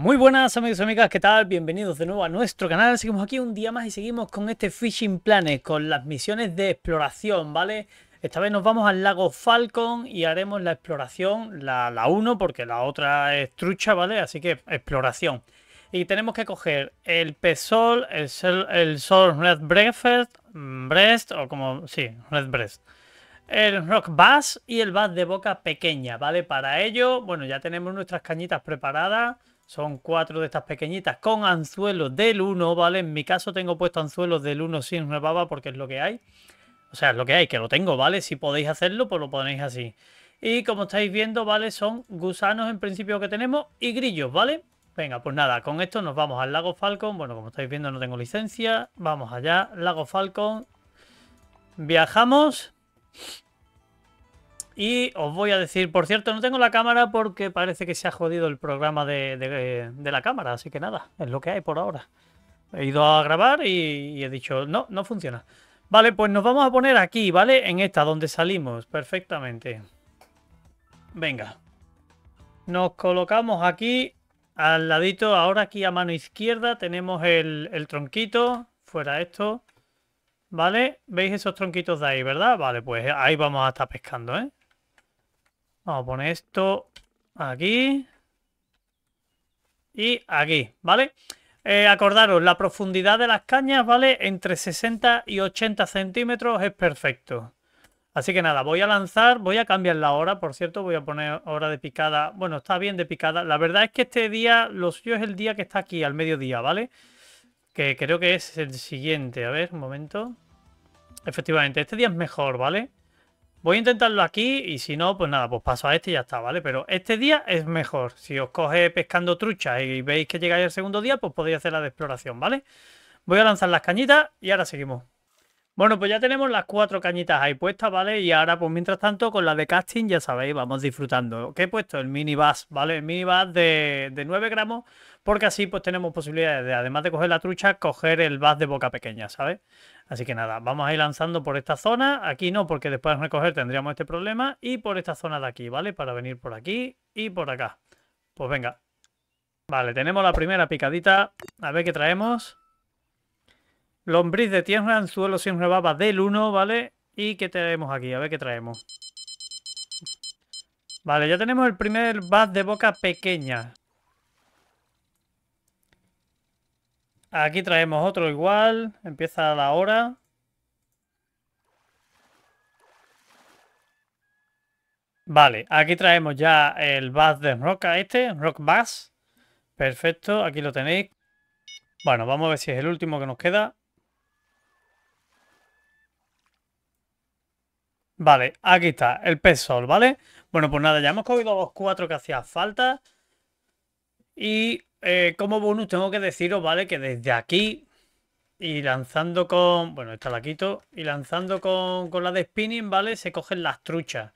Muy buenas amigos y amigas, ¿qué tal? Bienvenidos de nuevo a nuestro canal. Seguimos aquí un día más y seguimos con este Fishing Planet, con las misiones de exploración, ¿vale? Esta vez nos vamos al lago Falcon y haremos la exploración, la 1, porque la otra es trucha, ¿vale? Así que exploración. Y tenemos que coger el PESOL, el, Sol, el Sol Red Breakfast, mm, Breast, o como, sí, Red Breast el rock bass y el bass de boca pequeña, ¿vale? Para ello, bueno, ya tenemos nuestras cañitas preparadas. Son cuatro de estas pequeñitas con anzuelos del 1, ¿vale? En mi caso tengo puesto anzuelos del 1 sin una baba porque es lo que hay. O sea, es lo que hay, que lo tengo, ¿vale? Si podéis hacerlo, pues lo ponéis así. Y como estáis viendo, ¿vale? Son gusanos en principio que tenemos y grillos, ¿vale? Venga, pues nada, con esto nos vamos al lago Falcon. Bueno, como estáis viendo no tengo licencia. Vamos allá, lago Falcon. Viajamos. Y os voy a decir, por cierto, no tengo la cámara porque parece que se ha jodido el programa de, la cámara, así que nada, es lo que hay por ahora. He ido a grabar y, he dicho, no, no funciona. Vale, pues nos vamos a poner aquí, ¿vale? En esta, donde salimos, perfectamente. Venga. Nos colocamos aquí al ladito, ahora aquí a mano izquierda tenemos el, tronquito, fuera esto, ¿vale? ¿Veis esos tronquitos de ahí, verdad? Vale, pues ahí vamos a estar pescando, ¿eh? Vamos a poner esto aquí. Y aquí, ¿vale? Eh, acordaros, la profundidad de las cañas, ¿vale? Entre 60 y 80 centímetros es perfecto. Así que nada, voy a lanzar, voy a cambiar la hora, por cierto, voy a poner hora de picada. Bueno, está bien de picada. La verdad es que este día, lo suyo es el día que está aquí, al mediodía, ¿vale? Que creo que es el siguiente. A ver, un momento. Efectivamente, este día es mejor, ¿vale? Voy a intentarlo aquí y si no, pues nada, pues paso a este y ya está, ¿vale? Pero este día es mejor. Si os coge pescando truchas y veis que llegáis el segundo día, pues podéis hacer la de exploración, ¿vale? Voy a lanzar las cañitas y ahora seguimos. Bueno, pues ya tenemos las cuatro cañitas ahí puestas, ¿vale? Y ahora, pues mientras tanto, con la de casting, ya sabéis, vamos disfrutando. ¿Qué he puesto? El mini bass, ¿vale? El mini bass de, de 9 gramos, porque así pues tenemos posibilidades de, además de coger la trucha, coger el bass de boca pequeña, ¿sabes? Así que nada, vamos a ir lanzando por esta zona. Aquí no, porque después de recoger tendríamos este problema. Y por esta zona de aquí, ¿vale? Para venir por aquí y por acá. Pues venga. Vale, tenemos la primera picadita. A ver qué traemos. Lombriz de tierra, anzuelo siempre baba del 1, ¿vale? ¿Y qué tenemos aquí? A ver qué traemos. Vale, ya tenemos el primer bat de boca pequeña. Aquí traemos otro igual. Empieza la hora. Vale, aquí traemos ya el bass de roca este, rock bass. Perfecto, aquí lo tenéis. Bueno, vamos a ver si es el último que nos queda. Vale, aquí está, el pez ¿vale? Bueno, pues nada, ya hemos cogido los cuatro que hacía falta. Y eh, como bonus tengo que deciros, ¿vale? Que desde aquí y lanzando con... Bueno, esta la quito. Y lanzando con, con la de spinning, ¿vale? Se cogen las truchas.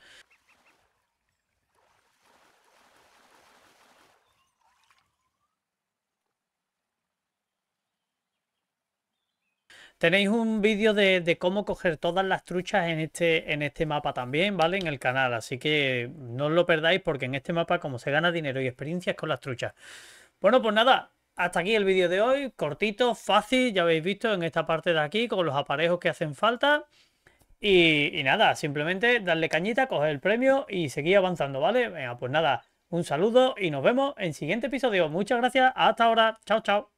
Tenéis un vídeo de, cómo coger todas las truchas en este, en este mapa también, ¿vale? En el canal, así que no os lo perdáis porque en este mapa como se gana dinero y experiencias con las truchas. Bueno, pues nada, hasta aquí el vídeo de hoy, cortito, fácil, ya habéis visto en esta parte de aquí con los aparejos que hacen falta. Y, y nada, simplemente darle cañita, coger el premio y seguir avanzando, ¿vale? Venga, pues nada, un saludo y nos vemos en el siguiente episodio. Muchas gracias, hasta ahora, chao, chao.